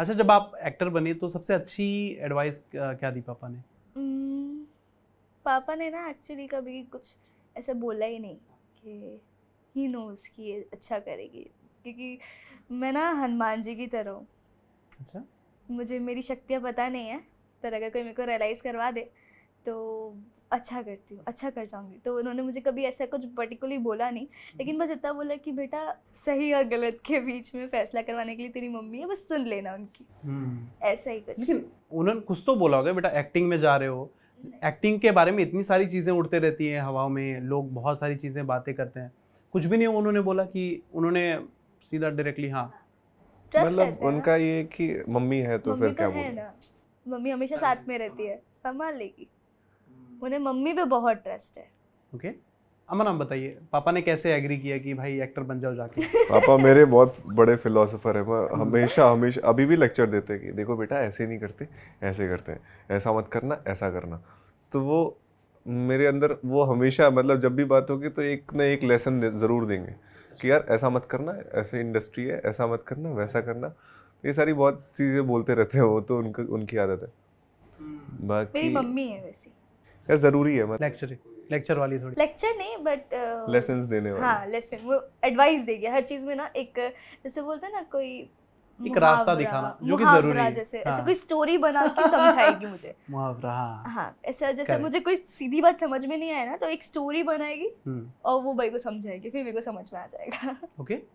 अच्छा जब आप एक्टर बने तो सबसे अच्छी एडवाइस क्या दी पापा ने पापा ने ना एक्चुअली कभी कुछ ऐसा बोला ही नहीं कि ही नोज कि ये अच्छा करेगी क्योंकि मैं ना हनुमान जी की तरह हूँ अच्छा मुझे मेरी शक्तियाँ पता नहीं है पर अगर कोई मेरे को रियलाइज़ करवा दे तो अच्छा करती हूँ अच्छा कर जाऊँगी तो उन्होंने मुझे कभी ऐसा कुछ पर्टिकुलरली बोला नहीं लेकिन बस इतना बोला कि बेटा सही और गलत के बीच में फैसला करवाने के लिए तेरी मम्मी है बस सुन लेना उनकी हम्म। ऐसा ही कुछ उन्होंने कुछ तो बोला होगा बेटा एक्टिंग में जा रहे हो एक्टिंग के बारे में इतनी सारी चीज़ें उड़ते रहती हैं हवाओं में लोग बहुत सारी चीज़ें बातें करते हैं कुछ भी नहीं उन्होंने बोला कि उन्होंने सीधा डायरेक्टली हाँ मतलब उनका ये कि मम्मी है तो फिर तो क्या बोलना मम्मी हमेशा साथ में रहती है संभाल लेगी हम्म। उन्हें मम्मी पे बहुत ट्रस्ट है ओके अमन आप बताइए पापा ने कैसे एग्री किया कि भाई एक्टर बन जाओ जाके पापा मेरे बहुत बड़े फिलोसोफर हैं हम्म। हमेशा हमेशा अभी भी लेक्चर देते हैं कि देखो बेटा ऐसे नहीं करते ऐसे करते हैं ऐसा मत करना ऐसा करना तो वो मेरे अंदर वो हमेशा मतलब जब भी बात होगी तो एक न एक लेसन दे, ज़रूर देंगे कि यार ऐसा मत करना ऐसे इंडस्ट्री है ऐसा मत करना वैसा करना ये सारी बहुत चीज़ें बोलते रहते हैं वो तो उनका उनकी आदत है हम्म। बाकी मेरी मम्मी है वैसी यार जरूरी है मतलब लेक्चर लेक्चर वाली थोड़ी लेक्चर नहीं बट लेसन uh, देने वाली हाँ लेसन वो एडवाइस देगी हर चीज में ना एक जैसे बोलते हैं ना कोई एक रास्ता दिखाना जो कि जरूरी है जैसे हाँ। ऐसे कोई स्टोरी बना के समझाएगी मुझे मुहावरा हाँ।, हाँ ऐसे जैसे Correct. मुझे कोई सीधी बात समझ में नहीं आया ना तो एक स्टोरी बनाएगी हम्म। और वो भाई को समझाएगी फिर मेरे को समझ में आ जाएगा ओके